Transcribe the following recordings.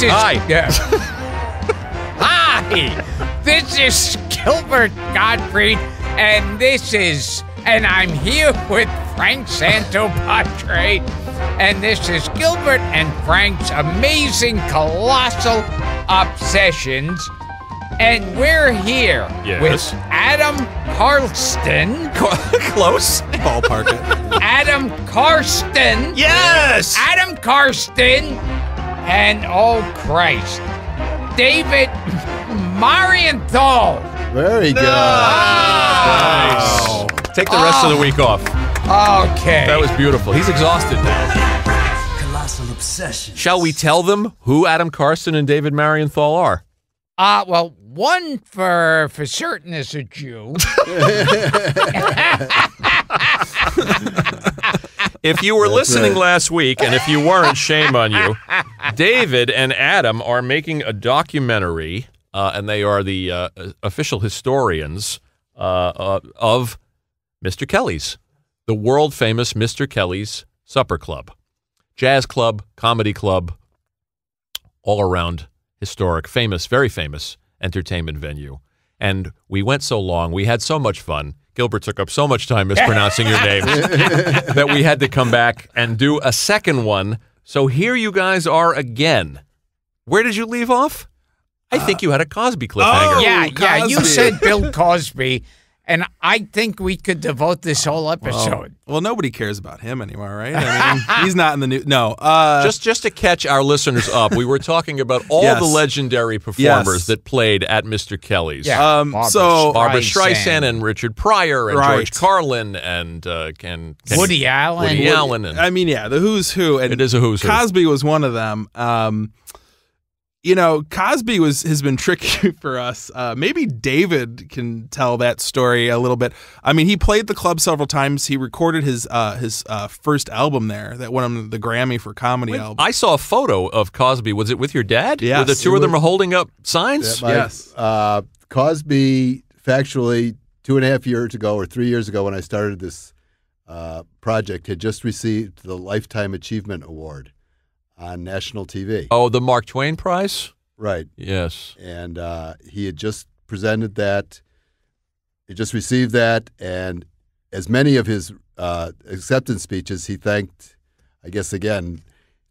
This is Hi. Yeah. Hi. This is Gilbert Gottfried, and this is and I'm here with Frank Santopatre, and this is Gilbert and Frank's amazing colossal obsessions. And we're here yes. with Adam Carlston. Close. Ballpark. Adam Carsten. Yes. Adam Carsten and oh Christ, David Marienthal. Very good. Oh. Nice. Take the oh. rest of the oh. week off. Okay. That was beautiful. He's exhausted now. Colossal obsession. Shall we tell them who Adam Carson and David Marienthal are? Uh, well, one for for certain is a Jew. If you were That's listening right. last week, and if you weren't, shame on you. David and Adam are making a documentary, uh, and they are the uh, official historians uh, uh of Mr. Kelly's, the world famous Mr. Kelly's Supper Club, jazz club, comedy club, all around historic, famous, very famous entertainment venue. And we went so long, we had so much fun. Gilbert took up so much time mispronouncing your name that we had to come back and do a second one. So here you guys are again. Where did you leave off? I think uh, you had a Cosby cliffhanger. Oh, yeah, Cosby. yeah. You said Bill Cosby, and I think we could devote this whole episode. Well, well nobody cares about him anymore, right? I mean, he's not in the new. No. Uh, just just to catch our listeners up, we were talking about all yes. the legendary performers yes. that played at Mr. Kelly's. Yeah. Um, Barbara so Streisand. Barbara Streisand and Richard Pryor and right. George Carlin and uh, and, and Woody Allen. Woody Allen. And, I mean, yeah, the who's who. And it is a who's Cosby who. was one of them. Um, you know, Cosby was has been tricky for us. Uh, maybe David can tell that story a little bit. I mean, he played the club several times. He recorded his uh, his uh, first album there that won him the Grammy for comedy Wait, album. I saw a photo of Cosby. Was it with your dad? Yeah, the two of them are holding up signs. Yeah, my, yes, uh, Cosby. Factually, two and a half years ago or three years ago, when I started this uh, project, had just received the Lifetime Achievement Award on national TV. Oh, the Mark Twain Prize? Right. Yes. And uh, he had just presented that. He just received that. And as many of his uh, acceptance speeches, he thanked, I guess again,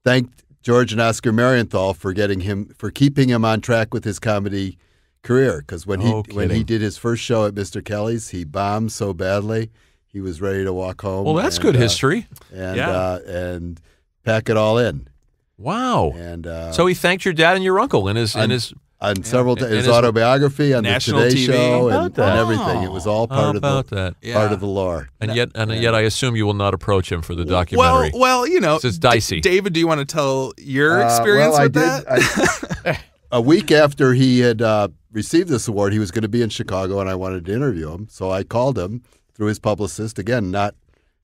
thanked George and Oscar Marienthal for getting him, for keeping him on track with his comedy career. Because when, he, when he did his first show at Mr. Kelly's, he bombed so badly. He was ready to walk home. Well, that's and, good uh, history. And, yeah. Uh, and pack it all in. Wow. And uh, so he thanked your dad and your uncle and his and his on several his, his autobiography on the Today TV. Show and, and, everything. It was all part of the that? Yeah. part of the lore. And yet, and yeah. yet, I assume you will not approach him for the documentary. Well, well, you know, it's dicey. D David, do you want to tell your uh, experience uh, well, with I that? I, a week after he had uh, received this award, he was going to be in Chicago, and I wanted to interview him, so I called him through his publicist. Again, not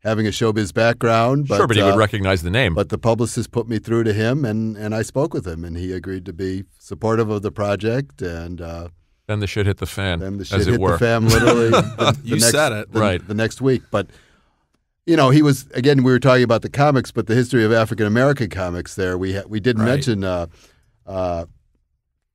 having a showbiz background. But, sure, but he uh, would recognize the name. But the publicist put me through to him, and, and I spoke with him, and he agreed to be supportive of the project. And uh, then the shit hit the fan. Then the shit hit were. the fan, literally. the, you the next, said it the, right the next week, but. You know, he was again. We were talking about the comics, but the history of African American comics. There, we ha- we did right. mention uh, uh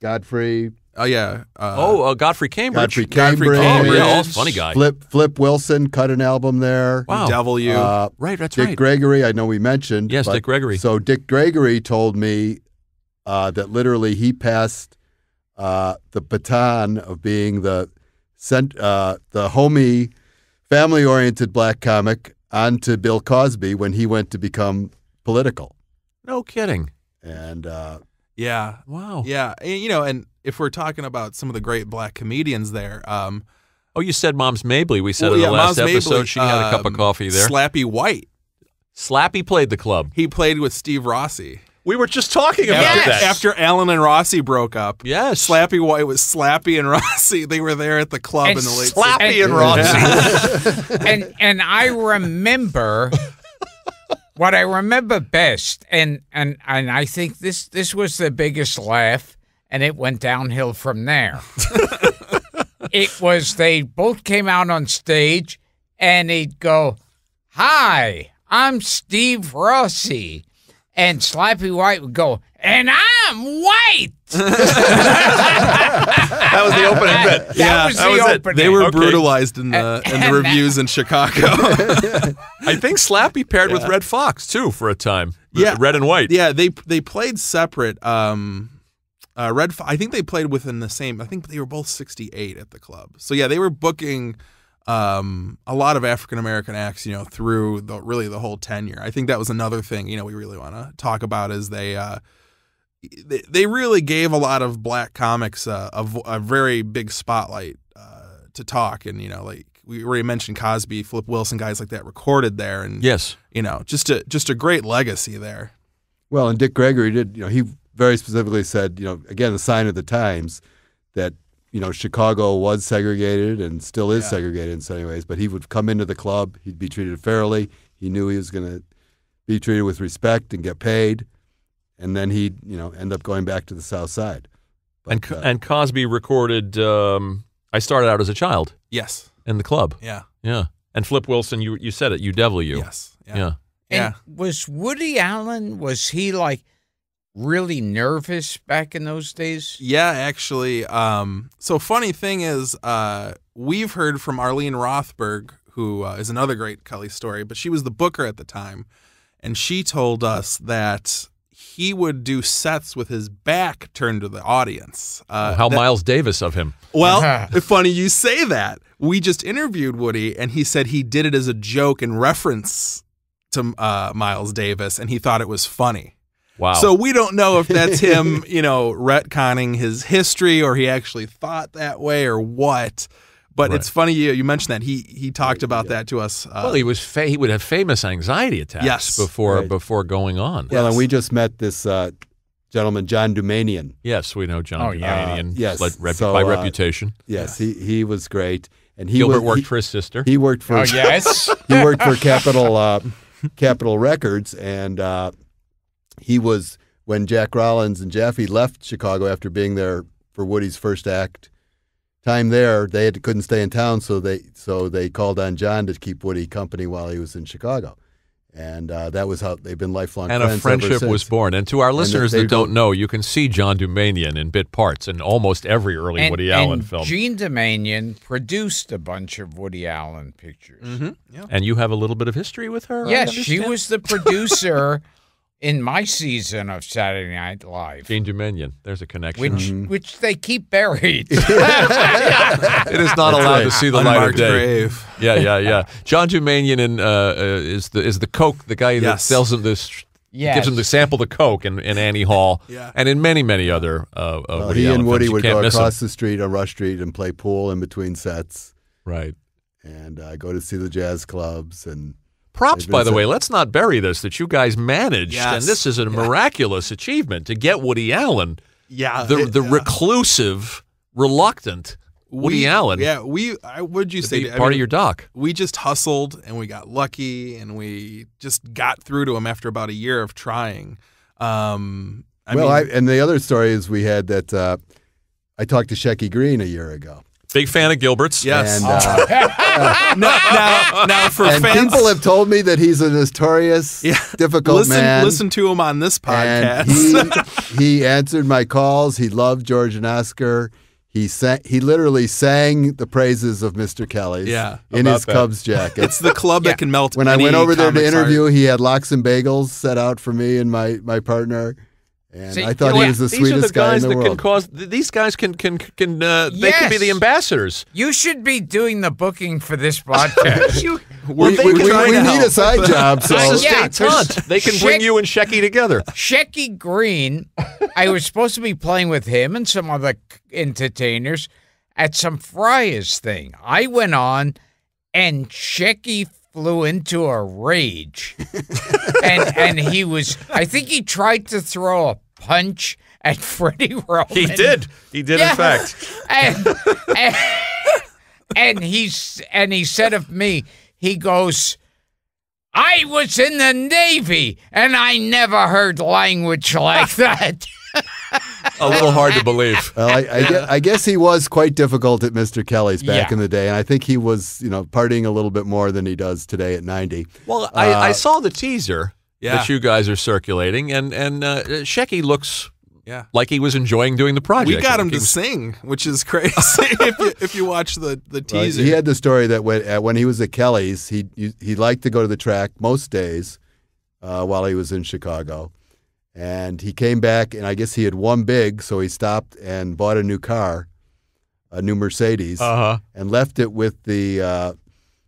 Godfrey Oh yeah. Uh, oh, uh, Godfrey Cambridge. Godfrey Cambridge. Godfrey Cambridge. Oh, oh funny guy. Flip Flip Wilson cut an album there. Wow. Devil you. Uh, right. That's Dick right. Dick Gregory. I know we mentioned. Yes, but, Dick Gregory. So Dick Gregory told me uh, that literally he passed uh, the baton of being the sent uh, the homie, family oriented black comic onto Bill Cosby when he went to become political. No kidding. And yeah. Wow. Yeah. You know, and if we're talking about some of the great black comedians there, um, oh, you said Mom's Mabley. We said well, oh, in the yeah, last Mom's episode Mabley, she had a cup of um, coffee there. Slappy White. Slappy played the club. He played with Steve Rossi. We were just talking about that. After Allen and Rossi broke up. Yes. Slappy White was Slappy and Rossi. They were there at the club and in the late Slappy and, and Rossi. and and I remember what I remember best, and, and and I think this this was the biggest laugh and it went downhill from there. it was they both came out on stage and he'd go, Hi, I'm Steve Rossi. And Slappy White would go, and I'm white. that was the opening bit. That yeah, was that the was opening. It. They were okay. brutalized in the in the reviews in Chicago. I think Slappy paired yeah. with Red Fox too for a time. Yeah, Red and White. Yeah, they they played separate. Um, uh, Red, I think they played within the same. I think they were both 68 at the club. So yeah, they were booking um, a lot of African American acts, you know, through the, really the whole tenure. I think that was another thing, you know, we really want to talk about is they, uh, they, they really gave a lot of black comics uh, a, a, very big spotlight uh, to talk, and you know, like we already mentioned Cosby, Flip Wilson, guys like that recorded there, and yes, you know, just a just a great legacy there. Well, and Dick Gregory did, you know, he very specifically said, you know, again, a sign of the times that, you know, Chicago was segregated and still is yeah. segregated in so many ways, but he would come into the club, he'd be treated fairly. He knew he was going to be treated with respect and get paid. And then he'd, you know, end up going back to the South Side. But, and, uh, and Cosby recorded, um, I started out as a child. Yes. In the club. Yeah. Yeah. And Flip Wilson, you you said it, you devil you. Yes. Yeah. yeah. yeah. was Woody Allen, was he like – really nervous back in those days? Yeah, actually. Um, so funny thing is, uh, we've heard from Arlene Rothberg, who uh, is another great Kelly story, but she was the booker at the time, and she told us that he would do sets with his back turned to the audience. Uh, oh, How that, Miles Davis of him. Well, funny you say that. We just interviewed Woody, and he said he did it as a joke in reference to uh, Miles Davis, and he thought it was funny Wow. So we don't know if that's him, you know, retconning his history or he actually thought that way or what. But right. it's funny you, you mentioned that he he talked about yeah. that to us. Uh, well, he was fa- he would have famous anxiety attacks yes. before right. before going on. Well, yes. and we just met this uh, gentleman John Dumanian. Yes, we know John oh, Dumanian. Uh, yes, rep- so, by uh, reputation. Yes, yeah. he he was great. And he Gilbert was, worked he, for his sister. He worked for oh, yes. he worked for Capital uh, Capital Records and uh, he was when Jack Rollins and Jaffe left Chicago after being there for Woody's first act time there, they had, couldn't stay in town, so they so they called on John to keep Woody company while he was in Chicago, and uh, that was how they've been lifelong. And a friendship was born. And to our listeners that don't know, you can see John Dumanian in bit parts in almost every early and, Woody Allen film. Gene Dumanian produced a bunch of Woody Allen pictures. Mm -hmm. yeah. And you have a little bit of history with her. Yes, she was the producer. in my season of Saturday Night Live. Gene Dominion. There's a connection. Which mm. which they keep buried. it is not That's allowed right. to see the Unmarked light of day. Grave. Yeah, yeah, yeah. John Dumanian and uh, uh, is the is the Coke, the guy yes. that sells him this yes. gives him the sample the Coke in, in Annie Hall yeah. and in many, many other uh, uh, uh well, He and Woody would go across him. the street a Rush Street and play pool in between sets. Right. And uh, go to see the jazz clubs and – Props, by the way, let's not bury this that you guys managed, yes. and this is a yeah. miraculous achievement to get Woody Allen, yeah, the it, the yeah. reclusive, reluctant Woody we, Allen. Yeah, we. I would you say part I mean, of your doc? We just hustled and we got lucky and we just got through to him after about a year of trying. Um, I well, mean, I, and the other story is we had that. Uh, I talked to Shecky Green a year ago, Big fan of Gilbert's. Yes. And, oh. uh, now, now, now, for and fans. people have told me that he's a notorious, yeah. difficult listen, man. Listen to him on this podcast. He, he, answered my calls. He loved George and Oscar. He sang, he literally sang the praises of Mr. Kelly's yeah, in his that. Cubs jacket. It's the club yeah. that can melt. When I went over there to interview, art. he had lox and bagels set out for me and my my partner and See, I thought you know, he was the sweetest the guy in the that world. Can cause, these guys can can can uh, yes. they can be the ambassadors. You should be doing the booking for this podcast. well, we, we, we, we need a side job. So yeah, They can Sheck, bring you and Shecky together. Shecky Green, I was supposed to be playing with him and some other entertainers at some Friars thing. I went on, and Shecky flew into a rage. and and he was I think he tried to throw a punch at Freddie Roman. He did. He did yeah. in fact. And, and and he's and he said of me, he goes, I was in the Navy and I never heard language like that a little hard to believe. Well, I, I, guess, I, guess, he was quite difficult at Mr. Kelly's back yeah. in the day, and I think he was, you know, partying a little bit more than he does today at 90. Well, uh, I, I, uh, saw the teaser yeah. that you guys are circulating, and and uh, Shecky looks. Yeah. Like he was enjoying doing the project. We got him to was... sing, which is crazy if, you, if, you, watch the, the teaser. Well, he had the story that when, uh, when he was at Kelly's, he, he liked to go to the track most days uh, while he was in Chicago and he came back, and I guess he had won big, so he stopped and bought a new car, a new Mercedes, uh-huh. and left it with the uh,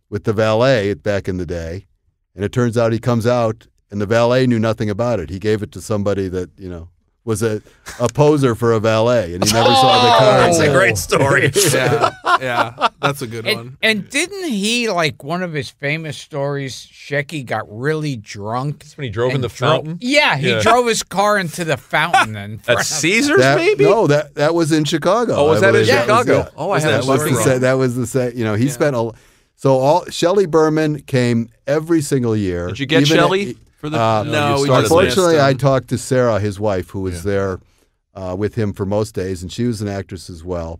with the valet back in the day. And it turns out he comes out, and the valet knew nothing about it. He gave it to somebody that you know was a, a poser for a valet and he never oh, saw the oh, car. That's a great story. yeah, yeah, that's a good and, one. And didn't he like one of his famous stories? Shecky got really drunk. That's when he drove in the fountain. Yeah, he yeah. drove his car into the fountain. And at Caesar's, that, maybe? No, that that was in Chicago. Oh, was that in Chicago? That was, yeah. Oh, I had that, was that was the same. You know, he yeah. spent a. So all Shelly Berman came every single year. Did you get Shelly? For the uh, no, no unfortunately, I talked to Sarah, his wife, who was yeah. there uh, with him for most days, and she was an actress as well.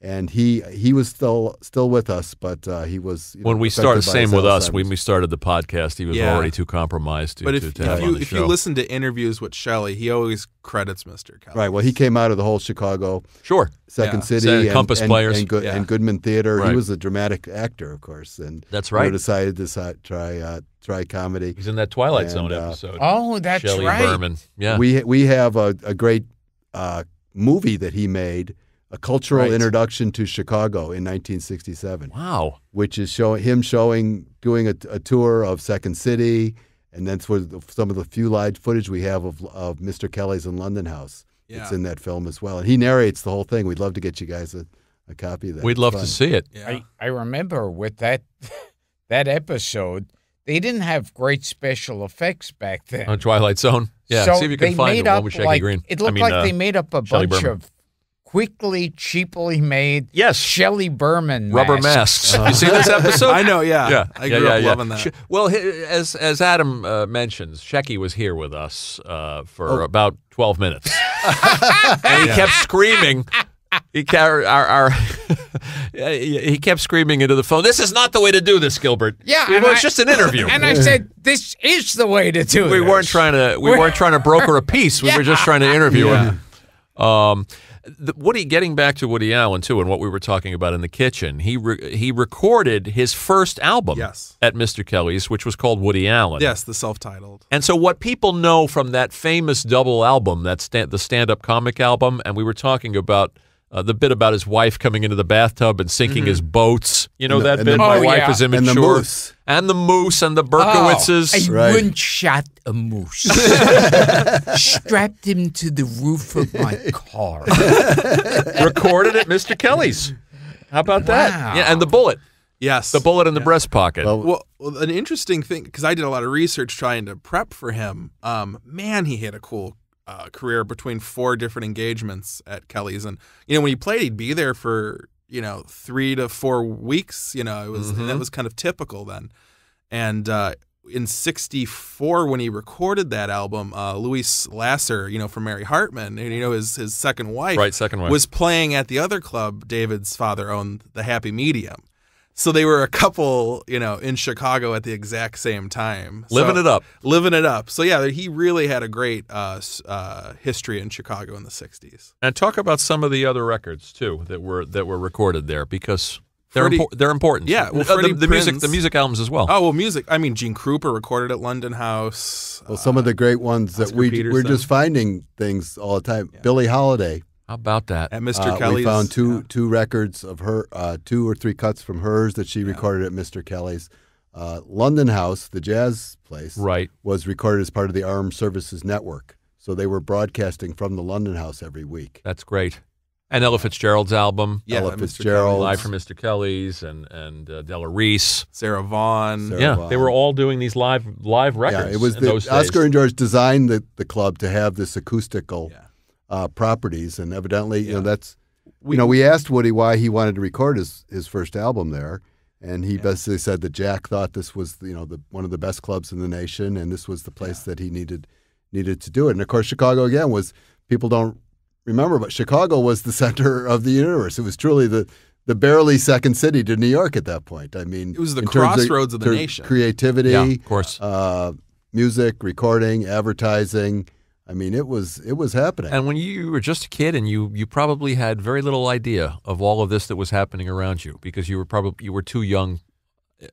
And he he was still still with us, but uh, he was when know, we started. Same with us. When we started the podcast, he was yeah. already too compromised to. But if, to, to if you if show. you listen to interviews with Shelley, he always credits Mr. Right. Well, he came out of the whole Chicago, sure, Second yeah. City, and, Compass and, Players, and, Good, and Goodman Theater. Right. He was a dramatic actor, of course, and that's right. Decided to try uh, try comedy. He's in that Twilight and, Zone uh, episode. Oh, that's Shelley right. Berman. Yeah. We we have a, a great uh, movie that he made, a cultural right. introduction to Chicago in 1967. Wow. Which is show him showing doing a, a tour of Second City, and that's where some of the few live footage we have of of Mr. Kelly's in London House. Yeah. It's in that film as well, and he narrates the whole thing. We'd love to get you guys a, a copy of that. We'd love to see it. Yeah. I, I remember with that that episode they didn't have great special effects back then. On Twilight Zone. Yeah. So See if you can find the one with Shaggy like, Green. It looked I mean, like uh, they made up a Shelley bunch Berman. of quickly, cheaply made. Yes, Shelley Berman rubber masks. Uh-huh. you see this episode? I know. Yeah, yeah, I grew yeah, up yeah. loving that. well, as as Adam uh, mentions, Shecky was here with us uh, for oh. about twelve minutes, and he kept screaming he, our, our, he kept screaming into the phone, This is not the way to do this, Gilbert. Yeah. it was it's I, just an interview. And I said, This is the way to do it. We this. weren't trying to we weren't trying to broker a peace. We yeah. were just trying to interview yeah. him. Um, the, Woody, getting back to Woody Allen too, and what we were talking about in the kitchen, he re, he recorded his first album yes. at Mr. Kelly's, which was called Woody Allen. Yes, the self-titled. And so, what people know from that famous double album, thats the stand-up comic album, and we were talking about uh, the bit about his wife coming into the bathtub and sinking mm-hmm. his boats. You know that bit? The, My oh, wife yeah. is immature. And the moose. And the moose and the Berkowitzes. Oh, I right. once shot a moose. Strapped him to the roof of my car. Recorded at Mr. Kelly's. How about wow. that? Yeah, and the bullet. Yes. The bullet in the breast pocket. Well, well, well, an interesting thing, because I did a lot of research trying to prep for him. Um, man, he had a cool uh, career between four different engagements at Kelly's. And, you know, when he played, he'd be there for, you know, three to four weeks. You know, it was, mm-hmm. that was kind of typical then. And uh, in 64, when he recorded that album, uh, Luis Lasser, you know, from Mary Hartman, and, you know, his, his second wife, right, second wife, was playing at the other club David's father owned, the Happy Medium. So they were a couple, you know, in Chicago at the exact same time, so, living it up, living it up. So yeah, he really had a great uh, uh, history in Chicago in the '60s. And talk about some of the other records too that were that were recorded there because they're Freddie, impo- they're important. Yeah, well, uh, the, the music the music albums as well. Oh well, music. I mean, Gene Krupa recorded at London House. Well, some of the great ones that Oscar we Peterson. we're just finding things all the time. Yeah. Billie Holiday how about that? At Mr. Uh, Kelly's. We found two yeah. two records of her, uh, two or three cuts from hers that she yeah. recorded at Mr. Kelly's. Uh, London House, the jazz place, right. was recorded as part of the Armed Services Network. So they were broadcasting from the London House every week. That's great. And Ella Fitzgerald's album, yeah, Ella Fitzgerald, live from Mr. Kelly's, and and uh, Della Reese, Sarah Vaughan, Sarah yeah, they were all doing these live live records. Yeah, it was the, Oscar days. and George designed the, the club to have this acoustical. Yeah uh, properties, and evidently, yeah. you know, that's we, you know, we asked Woody why he wanted to record his his first album there, and he yeah. basically said that Jack thought this was you know the one of the best clubs in the nation, and this was the place yeah. that he needed needed to do it. And of course, Chicago again was people don't remember, but Chicago was the center of the universe. It was truly the the barely second city to New York at that point. I mean, it was the crossroads of, of, the nation. Creativity, yeah, of course, uh, music, recording, advertising, I mean, it was it was happening. And when you were just a kid, and you you probably had very little idea of all of this that was happening around you because you were probably you were too young.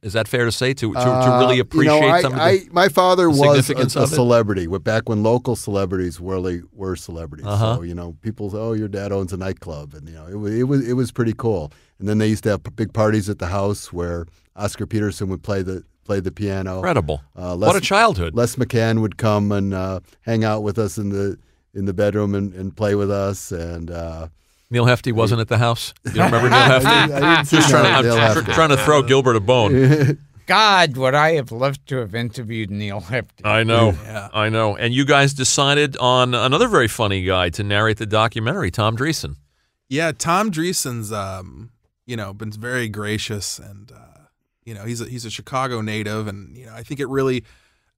Is that fair to say to to, uh, to really appreciate uh, you know, I, some of the, I, My father the was a, a celebrity. Back when local celebrities really were celebrities, uh -huh. so you know people. Say, oh, your dad owns a nightclub, and you know it was it was it was pretty cool. And then they used to have big parties at the house where Oscar Peterson would play the played the piano. Incredible. Uh, Les, what a childhood. Les McCann would come and uh, hang out with us in the in the bedroom and, and play with us. And uh, Neil Hefty wasn't at the house. You don't remember Neil Hefty? I didn't, I didn't Just trying, I'm trying to throw Gilbert a bone. God, would I have loved to have interviewed Neil Hefti. I know. Yeah. I know. And you guys decided on another very funny guy to narrate the documentary, Tom Dreesen. Yeah, Tom Dreesen's, um, you know, been very gracious and uh, you know, he's a, he's a Chicago native, and you know, I think it really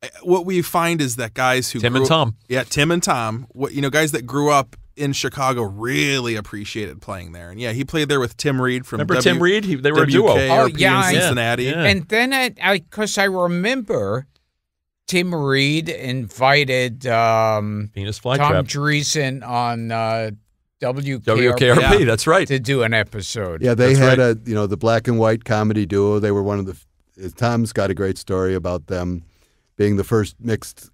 eh, what we find is that guys who Tim grew, and Tom, yeah, Tim and Tom, what you know, guys that grew up in Chicago really appreciated playing there. And yeah, he played there with Tim Reed from remember w, Tim Reed? He, they were WK, a duo. Oh yeah, in Cincinnati. Yeah. And then I because I, I, remember Tim Reed invited um, Venus Flytrap. Tom Dreesen on uh, WKRP. WKRP yeah. That's right. To do an episode. Yeah, they that's had right. a you know the black and white comedy duo. They were one of the. Tom's got a great story about them being the first mixed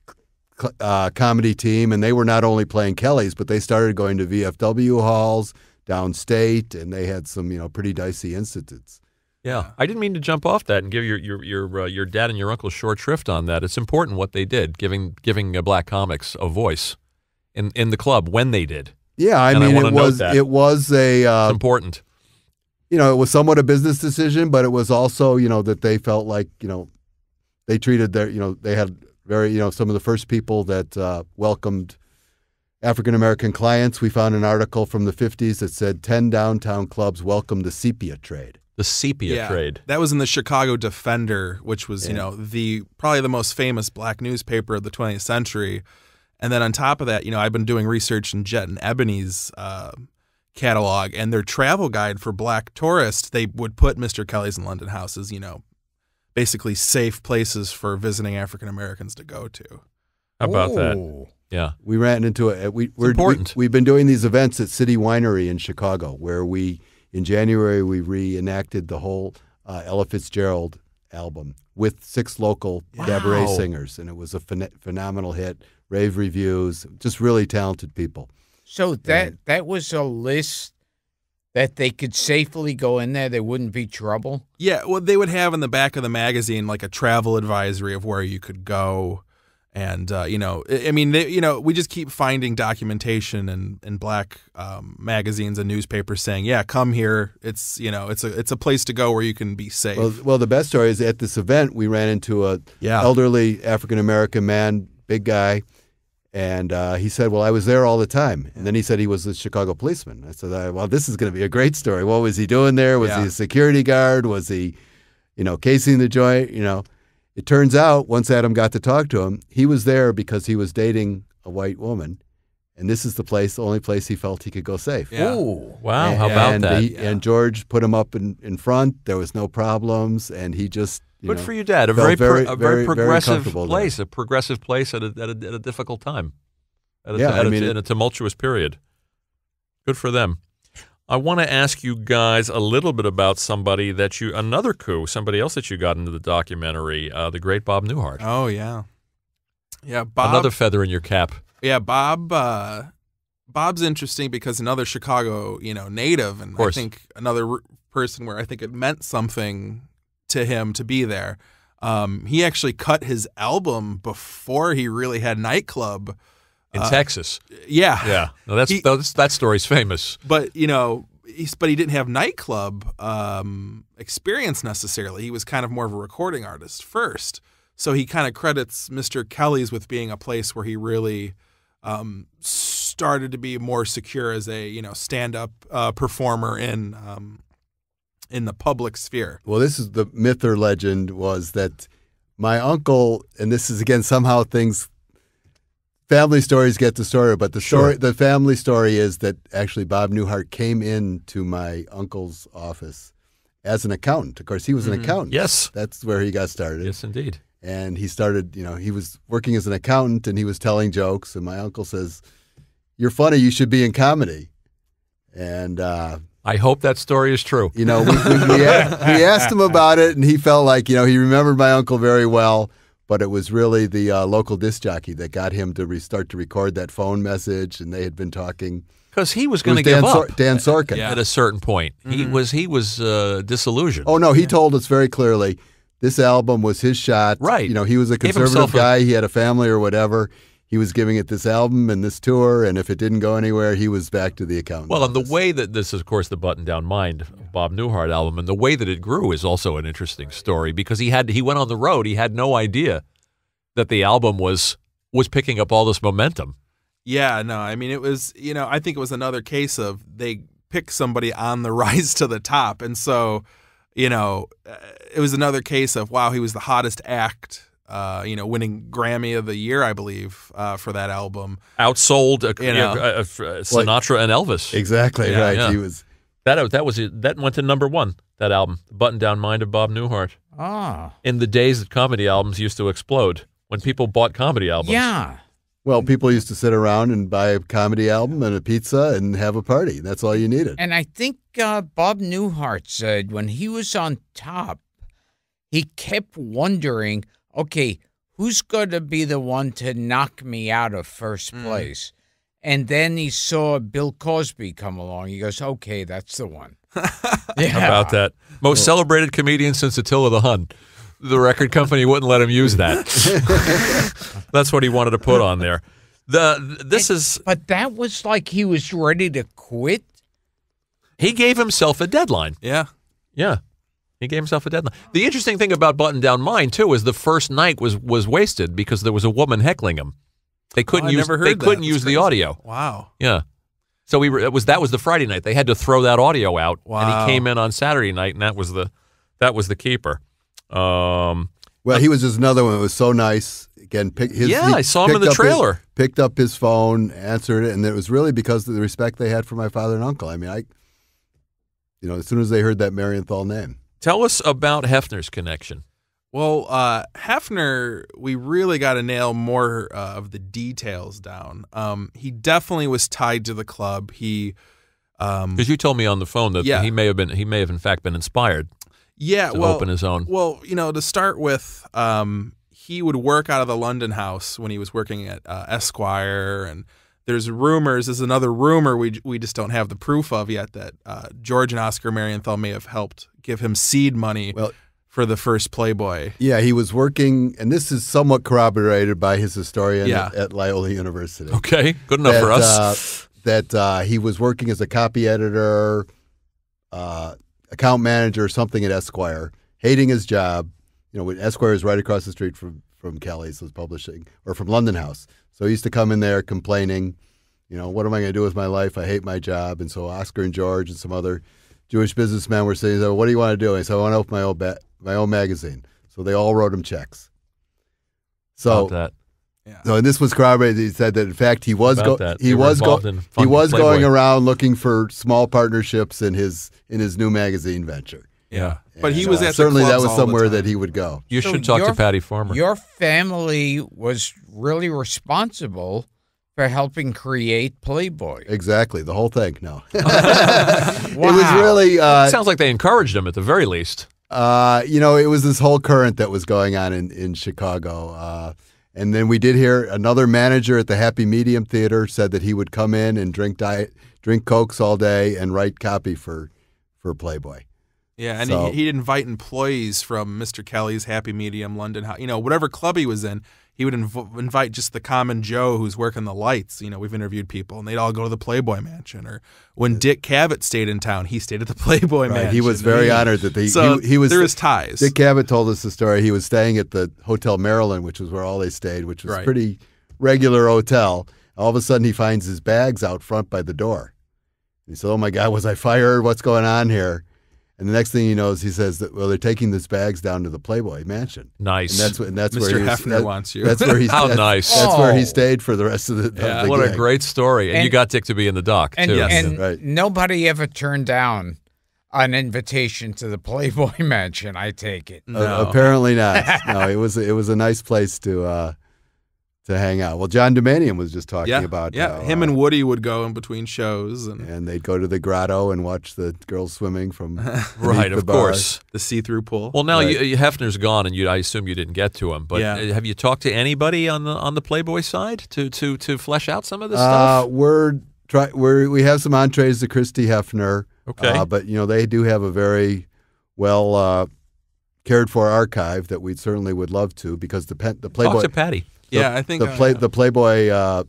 uh, comedy team, and they were not only playing Kelly's, but they started going to VFW halls downstate, and they had some you know pretty dicey incidents. Yeah, I didn't mean to jump off that and give your your your uh, your dad and your uncle short shrift on that. It's important what they did, giving giving uh, black comics a voice in in the club when they did. Yeah, I and mean, I it was it was a uh, important. You know, it was somewhat a business decision, but it was also you know that they felt like you know they treated their you know they had very you know some of the first people that uh, welcomed African American clients. We found an article from the '50s that said ten downtown clubs welcomed the sepia trade. The sepia yeah, trade. That was in the Chicago Defender, which was yeah. you know the probably the most famous black newspaper of the 20th century and then on top of that, you know, I've been doing research in Jet and Ebony's uh, catalog and their travel guide for black tourists. They would put Mr. Kelly's and London houses, you know, basically safe places for visiting African Americans to go to. How about that? Oh. Yeah, we ran into it. We, we we've been doing these events at City Winery in Chicago, where we in January we reenacted the whole uh, Ella Fitzgerald album with six local wow. Cabaret singers, and it was a phen- phenomenal hit. Rave reviews, just really talented people. So that and, that was a list that they could safely go in there. There wouldn't be trouble. Yeah, well, they would have in the back of the magazine like a travel advisory of where you could go and uh, you know, I mean, they, you know, we just keep finding documentation and in, black um, magazines and newspapers saying, "Yeah, come here. It's you know, it's a it's a place to go where you can be safe." Well, well the best story is at this event we ran into a yeah. elderly African American man, big guy, and uh, he said, "Well, I was there all the time." And then he said he was a Chicago policeman. I said, "Well, this is going to be a great story. What was he doing there? Was yeah. he a security guard? Was he, you know, casing the joint? You know." It turns out, once Adam got to talk to him, he was there because he was dating a white woman. And this is the place, the only place he felt he could go safe. Yeah. Ooh, wow, and, how about and that? He, yeah. And George put him up in, in front. There was no problems. And he just you Good know, for you, Dad. A very, very, a very, very progressive very place, there. a progressive place at a, at a, at a difficult time, at a, yeah, at I mean, in a tumultuous period. Good for them. I want to ask you guys a little bit about somebody that you, another coup, somebody else that you got into the documentary, uh, the great Bob Newhart. Oh, yeah. Yeah, Bob. Another feather in your cap. Yeah, Bob. Uh, Bob's interesting because another Chicago, you know, native, and I think another person where I think it meant something to him to be there. Um, he actually cut his album before he really had nightclub in uh, Texas. Yeah, yeah. No, that's, he, that's, that story's famous. But you know, he's, but he didn't have nightclub um, experience necessarily. He was kind of more of a recording artist first. So he kind of credits Mr. Kelly's with being a place where he really um, started to be more secure as a you know stand up uh, performer in um, in the public sphere. Well, this is the myth or legend was that my uncle, and this is again somehow things family stories get the story, but the story, sure. the family story is that actually Bob Newhart came in to my uncle's office as an accountant. Of course, he was an mm -hmm. accountant. Yes, that's where he got started. Yes, indeed. And he started, you know, he was working as an accountant, and he was telling jokes. And my uncle says, "You're funny. You should be in comedy." And uh, I hope that story is true. You know, we, we, we, we asked him about it, and he felt like you know he remembered my uncle very well but it was really the uh, local disc jockey that got him to restart start to record that phone message, and they had been talking because he was going to give Dan up. Sor- Dan Sorkin yeah. at a certain point, mm-hmm. he was he was uh, disillusioned. Oh no, he yeah. told us very clearly this album was his shot. Right, you know, he was a conservative guy. A- he had a family or whatever he was giving it this album and this tour, and if it didn't go anywhere, he was back to the accountant. Well, and the way that this is, of course, the Button Down Mind Bob Newhart album, and the way that it grew is also an interesting story because he had he went on the road, he had no idea that the album was was picking up all this momentum. Yeah, no, I mean it was you know I think it was another case of they pick somebody on the rise to the top, and so you know uh, it was another case of wow he was the hottest act uh, you know, winning Grammy of the Year, I believe, uh, for that album. Outsold, a, uh, you know, a, uh, a, uh, Sinatra like, and Elvis. Exactly yeah, right. Yeah. He was that that was that went to number one. That album, Button Down Mind of Bob Newhart. Ah, in the days that comedy albums used to explode, when people bought comedy albums. Yeah. Well, people used to sit around and buy a comedy album and a pizza and have a party. That's all you needed. And I think uh, Bob Newhart said when he was on top, he kept wondering okay, who's going to be the one to knock me out of first hmm. place? Mm. And then he saw Bill Cosby come along. He goes, okay, that's the one. yeah. About that. Most celebrated comedian since Attila the Hun. The record company wouldn't let him use that. that's what he wanted to put on there. The this is But that was like he was ready to quit. He gave himself a deadline. Yeah. Yeah. He gave himself a deadline. The interesting thing about Button Down Mine too is the first night was was wasted because there was a woman heckling him. They couldn't oh, use they that. couldn't use crazy. the audio. Wow. Yeah. So we were, it was that was the Friday night. They had to throw that audio out, wow. and he came in on Saturday night, and that was the that was the keeper. Um, well, uh, he was just another one. It was so nice. Again, pick, his, yeah, I saw him in the trailer. His, picked up his phone, answered it, and it was really because of the respect they had for my father and uncle. I mean, I, you know, as soon as they heard that Marienthal name, Tell us about Hefner's connection. Well, uh, Hefner, we really got to nail more uh, of the details down. Um, he definitely was tied to the club. He because um, you told me on the phone that yeah. he may have been he may have in fact been inspired. Yeah, to well, open his own. Well, you know, to start with, um, he would work out of the London house when he was working at uh, Esquire and there's rumors. There's another rumor we we just don't have the proof of yet that uh, George and Oscar Marienthal may have helped give him seed money. Well, for the first Playboy. Yeah, he was working, and this is somewhat corroborated by his historian yeah. at, at, Loyola University. Okay, good enough that, for us. Uh, that uh, he was working as a copy editor, uh, account manager, or something at Esquire, hating his job. You know, Esquire is right across the street from from Kelly's was publishing, or from London House. So he used to come in there complaining, you know, what am I going to do with my life? I hate my job. And so Oscar and George and some other Jewish businessmen were saying, "What do you want to do?" And I said, "I want to open my own ba- my own magazine." So they all wrote him checks. So that. Yeah. So and this was corroborated. He said that in fact he was go- he was, go- he was he was going around looking for small partnerships in his in his new magazine venture. Yeah. But he was at the certainly that was somewhere that he would go. You So should talk to Patty Farmer. Your family was really responsible for helping create Playboy. Exactly, the whole thing. No, Wow. it was really uh, Sounds like they encouraged him at the very least. uh, you know, it was this whole current that was going on in, in Chicago. Uh, and then we did hear another manager at the Happy Medium Theater said that he would come in and drink diet, drink cokes all day and write copy for, for Playboy. Yeah, and so, he, he'd invite employees from Mr. Kelly's Happy Medium, London, you know, whatever club he was in. He would inv invite just the common Joe who's working the lights. You know, we've interviewed people, and they'd all go to the Playboy Mansion. Or when Dick Cavett stayed in town, he stayed at the Playboy right, Mansion. He was very honored that they, so he, he was there was ties. Dick Cavett told us the story. He was staying at the Hotel Maryland, which was where all they stayed, which was right. pretty regular hotel. All of a sudden, he finds his bags out front by the door. He said, "Oh my God, was I fired? What's going on here?" And the next thing he knows, he says that well, they're taking these bags down to the Playboy Mansion. Nice. And that's what and that's Mr. where Hefner that, wants you. That's where he's. How nice. That's oh. where he oh. stayed for the rest of the. Yeah. the what gig. a great story! And, and, you got Dick to be in the dock and, too. Yes. And right. nobody ever turned down an invitation to the Playboy Mansion. I take it. No. Uh, apparently not. no, it was it was a nice place to. Uh, to hang out. Well, John Domanian was just talking yeah, about yeah. Uh, Him and Woody would go in between shows, and, and they'd go to the grotto and watch the girls swimming from right, of bar. course, the see-through pool. Well, now right. you, Hefner's gone, and you, I assume you didn't get to him. But yeah. have you talked to anybody on the on the Playboy side to to to flesh out some of this uh, stuff? We're try we're, we have some entrees to Christy Hefner. Okay, uh, but you know they do have a very well uh, cared for archive that we certainly would love to because the pen, the Playboy Talk to Patty yeah, I think the play the Playboy uh,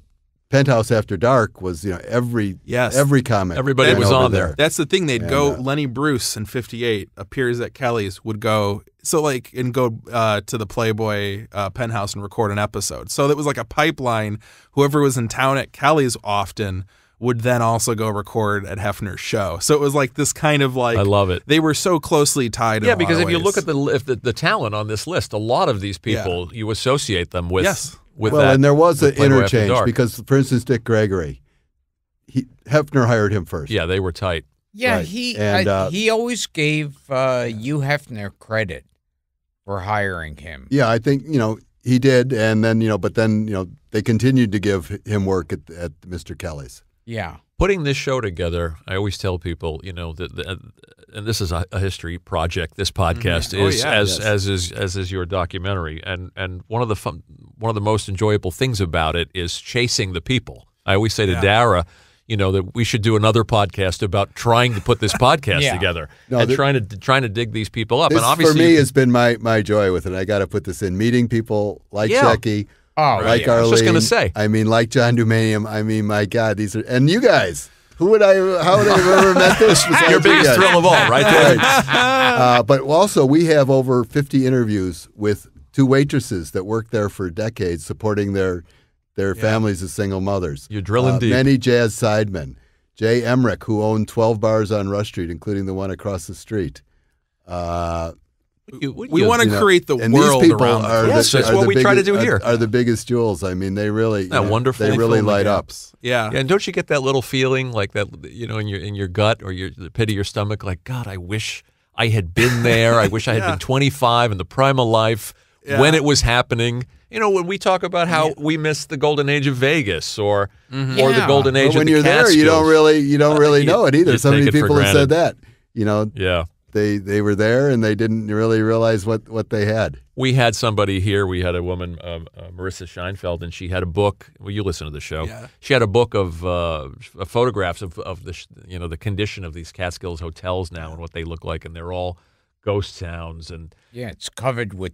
Penthouse After Dark was you know every yes. every comic everybody was on there. there. That's the thing they'd and, go uh, Lenny Bruce in '58 appears at Kelly's would go so like and go uh, to the Playboy uh, Penthouse and record an episode. So that was like a pipeline. Whoever was in town at Kelly's often would then also go record at Hefner's show. So it was like this kind of like I love it. They were so closely tied. Yeah, because if ways. you look at the if the, the, talent on this list, a lot of these people yeah. you associate them with. Yes. With well, that, and there was an interchange because, for instance, Dick Gregory, he, Hefner hired him first. Yeah, they were tight. Yeah, right. he and, uh, he always gave uh, you Hefner credit for hiring him. Yeah, I think you know he did, and then you know, but then you know they continued to give him work at, at Mr. Kelly's. Yeah. Putting this show together, I always tell people, you know, that, that and this is a, a, history project. This mm-hmm. podcast mm-hmm. is oh, yeah, as yes. as is as is your documentary, and and one of the fun, one of the most enjoyable things about it is chasing the people. I always say to yeah. Dara, you know, that we should do another podcast about trying to put this podcast yeah. together no, and trying to trying to dig these people up. This, and obviously, for me, has been my my joy with it. I got to put this in meeting people like yeah. Jackie Oh, like yeah. Arlene, I was just gonna say. I mean, like John Dumanium. I mean, my God, these are and you guys. Who would I? How would I have ever met this? Your biggest you thrill of all, right there. uh, but also, we have over 50 interviews with two waitresses that worked there for decades, supporting their their yeah. families as single mothers. You're drilling uh, deep. Many jazz sidemen. Jay Emrick, who owned 12 bars on Rush Street, including the one across the street. Uh, we want to create the and world these people around. Are yes, that's are what we biggest, try to do here. Are, are, the biggest jewels. I mean, they really that know, wonderful. They really light up. Yeah. yeah. and don't you get that little feeling like that, you know, in your in your gut or your the pit of your stomach, like God, I wish I had been there. I wish I had yeah. been 25 in the prime of life when it was happening. You know, when we talk about how we miss the golden age of Vegas or mm-hmm. or the golden age of when you're the there, you don't really you don't uh, really uh, know it either. So many people have said that. You know. Yeah they they were there and they didn't really realize what what they had. We had somebody here. We had a woman, uh, uh, Marissa Scheinfeld, and she had a book. Well, you listen to the show. Yeah. She had a book of uh, uh photographs of of the you know the condition of these Catskills hotels now and what they look like, and they're all ghost towns and yeah, it's covered with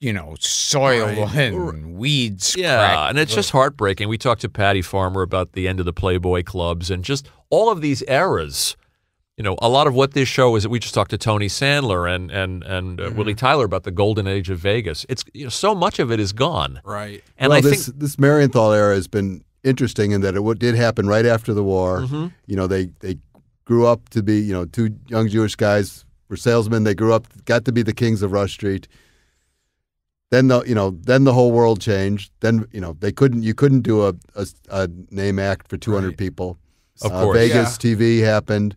you know, soil right. and weeds. Yeah, and it's just heartbreaking. We talked to Patty Farmer about the end of the Playboy clubs and just all of these eras you know, a lot of what this show is that we just talked to Tony Sandler and and and uh, mm-hmm. Willie Tyler about the golden age of Vegas. It's you know, so much of it is gone. Right. And well, I this, think this Marienthal era has been interesting in that it did happen right after the war. Mm-hmm. You know, they they grew up to be you know two young Jewish guys were salesmen. They grew up, got to be the kings of Rush Street. Then the you know then the whole world changed. Then you know they couldn't you couldn't do a a, a name act for two hundred right. people. Of uh, course, Vegas yeah. TV happened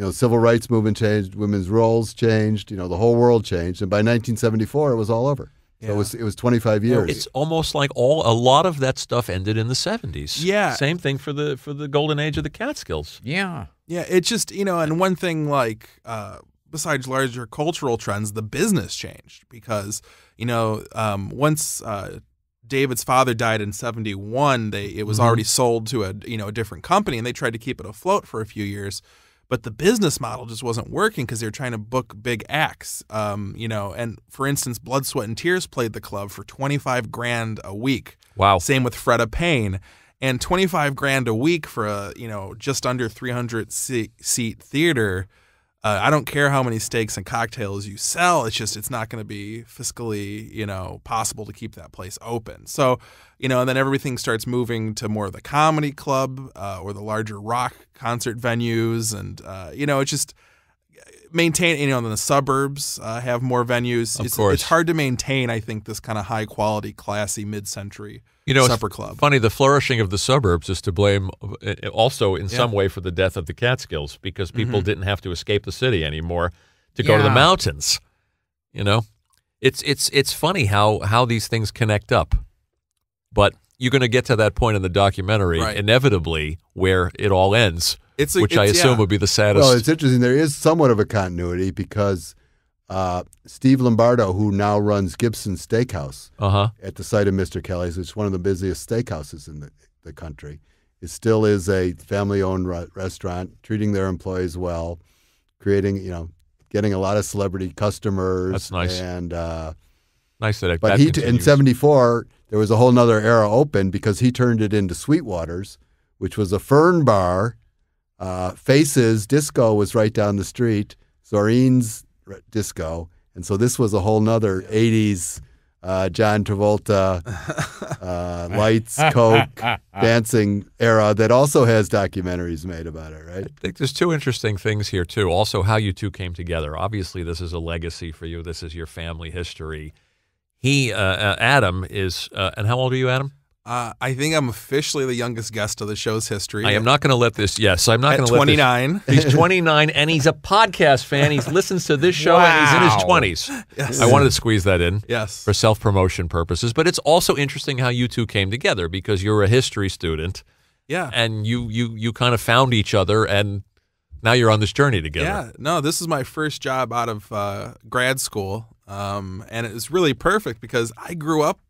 you know, civil rights movement changed, women's roles changed, you know, the whole world changed, and by 1974 it was all over. So it was it was 25 years. It's almost like all a lot of that stuff ended in the 70s. Yeah. Same thing for the for the golden age of the Catskills. Yeah. Yeah, it's just, you know, and one thing like uh, besides larger cultural trends, the business changed because, you know, um, once uh, David's father died in 71, they it was mm -hmm. already sold to a, you know, a different company and they tried to keep it afloat for a few years but the business model just wasn't working because they were trying to book big acts. Um, you know, and for instance, Blood, Sweat, and Tears played the club for 25 grand a week. Wow. Same with Freda Payne. And 25 grand a week for a, you know, just under 300 seat, seat theater uh, I don't care how many steaks and cocktails you sell. It's just it's not going to be fiscally, you know, possible to keep that place open. So, you know, and then everything starts moving to more of the comedy club uh, or the larger rock concert venues, and uh, you know, it's just uh, maintain. You know, the suburbs uh, have more venues. Of it's, course, it's hard to maintain. I think this kind of high quality, classy, mid century you know, supper club. Funny, the flourishing of the suburbs is to blame eh, eh, also in yeah. some way for the death of the Catskills because people mm -hmm. didn't have to escape the city anymore to yeah. go to the mountains. You know, it's it's it's funny how how these things connect up, but you're going to get to that point in the documentary right. inevitably where it all ends, a, which I assume yeah. would be the saddest. Well, it's interesting. There is somewhat of a continuity because uh, Steve Lombardo, who now runs Gibson Steakhouse uh-huh. at the site of Mr. Kelly's, which is one of the busiest steakhouses in the, the country, it still is a family-owned re- restaurant, treating their employees well, creating you know, getting a lot of celebrity customers. That's nice. And uh, nice that. but that he in '74 there was a whole other era open because he turned it into Sweetwater's, which was a fern bar. Uh, Faces Disco was right down the street. Zorine's disco. And so this was a whole nother 80s uh, John Travolta, uh, lights, coke, dancing era that also has documentaries made about it, right? I think there's two interesting things here, too. Also, how you two came together. Obviously, this is a legacy for you, this is your family history. He, uh, uh Adam, is, uh, and how old are you, Adam? Uh, I think I'm officially the youngest guest of the show's history. I am not going to let this. Yes, I'm not going to let 29. This, he's 29, and he's a podcast fan. He listens to this show, wow. and he's in his 20s. Yes. I wanted to squeeze that in. Yes, for self promotion purposes. But it's also interesting how you two came together because you're a history student. Yeah, and you you you kind of found each other, and now you're on this journey together. Yeah. No, this is my first job out of uh, grad school, um, and it was really perfect because I grew up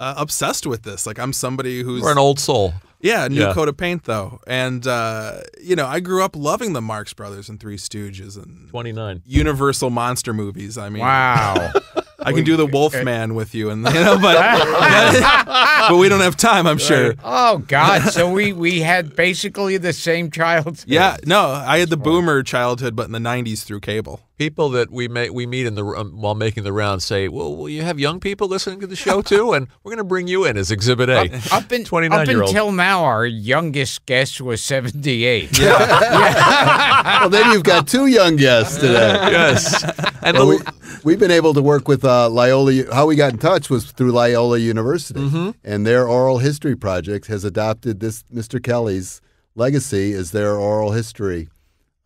uh, obsessed with this. Like I'm somebody who's or an old soul. Yeah, new yeah. coat of paint though, and uh, you know I grew up loving the Marx Brothers and Three Stooges and Twenty Nine Universal monster movies. I mean, wow. I can do the Wolf Man with you, and you know, but but we don't have time. I'm sure. Oh God! So we we had basically the same childhood. Yeah, no, I had the boomer childhood, but in the '90s through cable people that we may, we meet in the um, while making the rounds say, "Well, will you have young people listening to the show too?" And we're going to bring you in as Exhibit A. Up, uh, up, in, up until now, our youngest guest was seventy-eight. Yeah. well, then you've got two young guests today. Yes, and well, the, we, have been able to work with uh, Loyola. How we got in touch was through Loyola University, mm -hmm. and their oral history project has adopted this Mr. Kelly's legacy as their oral history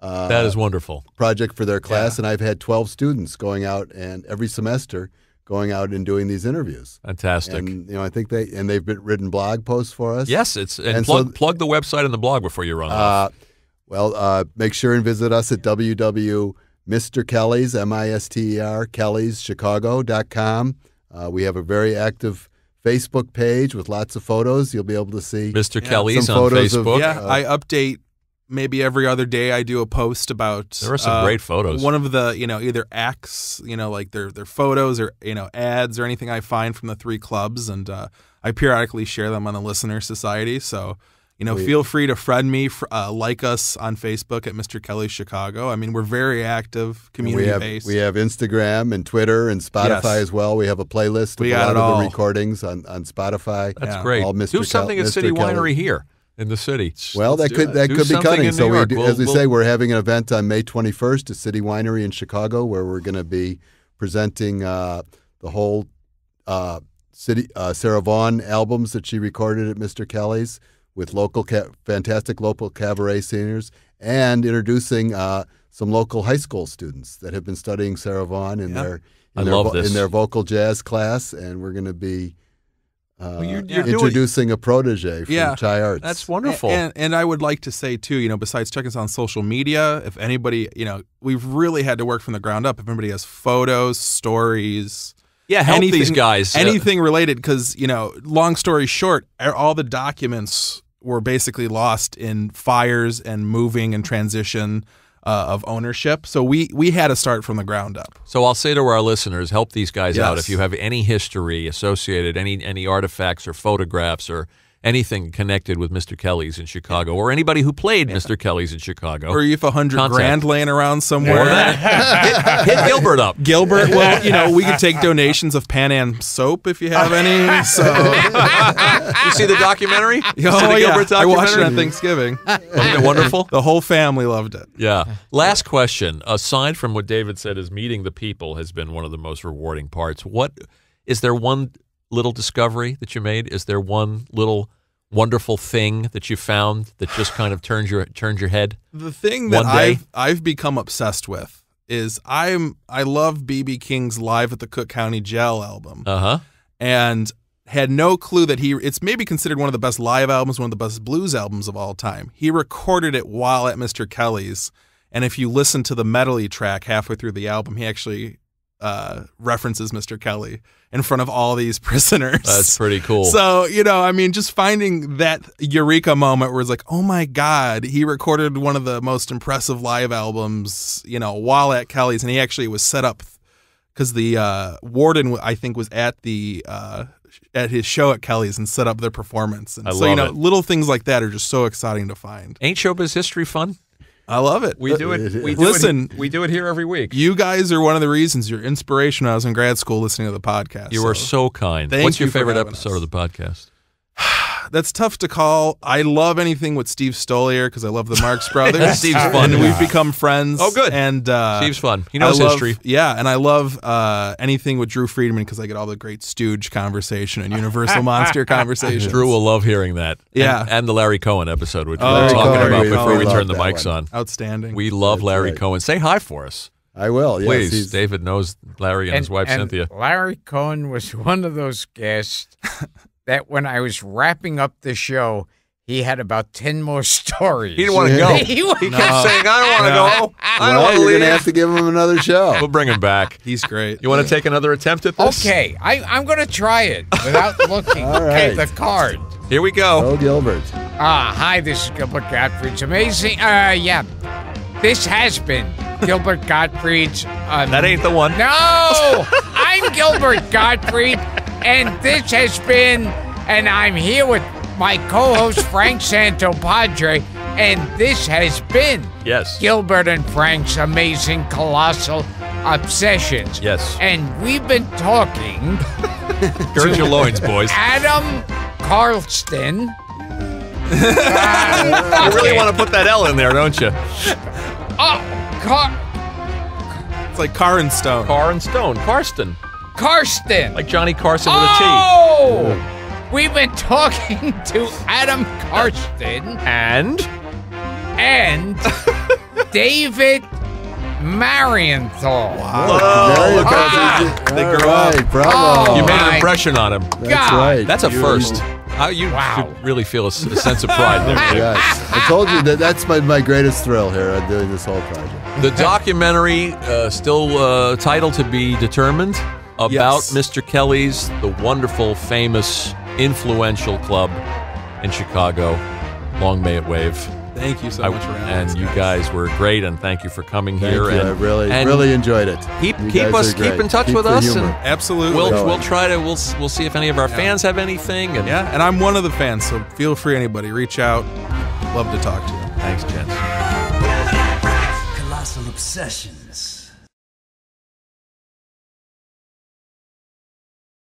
uh, that is wonderful project for their class, yeah. and I've had 12 students going out and every semester going out and doing these interviews. Fantastic. And you know, I think they and they've been, written blog posts for us. Yes, it's and, and plug, so, plug the website and the blog before you run uh, off. Well, uh, make sure and visit us at www.mrkelly's m i s t e r Kelly's Chicago.com. Uh, we have a very active Facebook page with lots of photos. You'll be able to see Mr. Yeah, Kelly's on Facebook. Of, yeah, uh, I update maybe every other day I do a post about. There are some uh, great photos. One of the you know either acts you know like their their photos or you know ads or anything I find from the three clubs, and uh, I periodically share them on the Listener Society. So. You know, Wait. feel free to friend me, uh, like us on Facebook at Mr. Kelly Chicago. I mean, we're very active, community we have, based. We have Instagram and Twitter and Spotify yes. as well. We have a playlist of got a lot of the recordings on, on Spotify. That's yeah. great. All Mr. Do something Kel- at City Winery here in the city. Well, Let's that could that, could be cutting. So, we, we'll, as we we'll, say, we're having an event on May 21st at City Winery in Chicago, where we're going to be presenting uh, the whole uh, city uh, Sarah Vaughan albums that she recorded at Mr. Kelly's with local fantastic local cabaret singers and introducing uh, some local high school students that have been studying Sarah Vaughan in yeah. their in their, in their vocal jazz class, and we're going to be uh, you're, you're introducing doing, a protege from yeah, Thai arts. That's wonderful. And, and, and, I would like to say too, you know, besides checking us on social media, if anybody, you know, we've really had to work from the ground up. If anybody has photos, stories, yeah, help anything, these guys. Anything yeah. related, because you know, long story short, all the documents were basically lost in fires and moving and transition uh, of ownership. So we we had to start from the ground up. So I'll say to our listeners, help these guys yes. out if you have any history associated, any any artifacts or photographs or anything connected with Mr. Kelly's in Chicago or anybody who played yeah. Mr. Kelly's in Chicago. Or if a hundred grand laying around somewhere. Yeah. hit, hit, Gilbert up. Gilbert, well, you know, we could take donations of Pan Am soap if you have any. So You see the documentary? Oh, the yeah. documentary? I watched it on Thanksgiving. Wasn't it wonderful? The whole family loved it. Yeah. Last question. Aside from what David said is meeting the people has been one of the most rewarding parts. What is there one little discovery that you made? Is there one little wonderful thing that you found that just kind of turns your turns your head? The thing that I've, I've become obsessed with is I'm I love BB King's Live at the Cook County Jail album. Uh-huh. And had no clue that he it's maybe considered one of the best live albums, one of the best blues albums of all time. He recorded it while at Mr. Kelly's. And if you listen to the medley track halfway through the album, he actually uh, references Mr. Kelly in front of all these prisoners. That's pretty cool. So, you know, I mean, just finding that eureka moment where it's like, oh my God, he recorded one of the most impressive live albums, you know, while at Kelly's. And he actually was set up because the uh, warden, I think, was at the. Uh, at his show at Kelly's and set up their performance. And I so, you know, it. little things like that are just so exciting to find. Ain't showbiz history fun? I love it. We do it. We do Listen, it, we do it here every week. You guys are one of the reasons. Your inspiration when I was in grad school, listening to the podcast. You so. are so kind. Thank What's you your favorite episode us. of the podcast? that's tough to call. I love anything with Steve Stolier because I love the Marx Brothers. Steve's fun. And we've become friends. Oh, good. And uh, Steve's fun. He knows love, history. Yeah, and I love uh, anything with Drew Friedman because I get all the great Stooge conversation and Universal Monster conversation. Drew will love hearing that. Yeah, and, and the Larry Cohen episode, which oh, we were talking Cohen, about before we turn the mics one. on. Outstanding. We love that's Larry right. Cohen. Say hi for us. I will. Yes, Please, he's... David knows Larry and, and his wife and Cynthia. Larry Cohen was one of those guests that when I was wrapping up the show, he had about 10 more stories. He didn't want to go. he, he kept saying, I don't want to no. go. I don't you're going to have to give him another show. we'll bring him back. He's great. You want to take another attempt at this? Okay. I, am going to try it without looking right. at the card. Here we go. Oh, Gilbert. Ah, uh, hi, this is Gilbert Gottfried's amazing. Uh, yeah. This has been Gilbert Gottfried's. Um, that ain't the one. No! I'm Gilbert Gottfried and this has been, and I'm here with my co-host Frank Santopadre, and this has been yes Gilbert and Frank's amazing colossal obsessions. Yes, and we've been talking. Gird your loins, boys. Adam Carlston. uh, you really want to put that L in there, don't you? Oh, Car. It's like Car and Stone. Car and Stone. Carston. Karsten. Like Johnny Carson with a T. Oh! We've been talking to Adam Karsten And? and David Marienthal. Whoa. There you ah! they up. Bravo. Oh. You made an oh impression on him. That's God. right. That's a You- first. you Wow. should really feel a sense of pride there. Yes. I told you that that's my, my greatest thrill here on doing this whole project. The documentary, uh, still uh, title to be determined about yes. Mr. Kelly's, the wonderful, famous, influential club in Chicago. Long may it wave. Thank you so I, much for having us. And you guys. were great, and thank you for coming thank here. You. And, I really, really enjoyed it. Keep keep us keep in touch keep with us, and absolutely, we'll, we'll try to we'll we'll see if any of our yeah. fans have anything. And yeah, and I'm one of the fans, so feel free anybody reach out. Love to talk to you. Thanks, Jens. Colossal obsessions.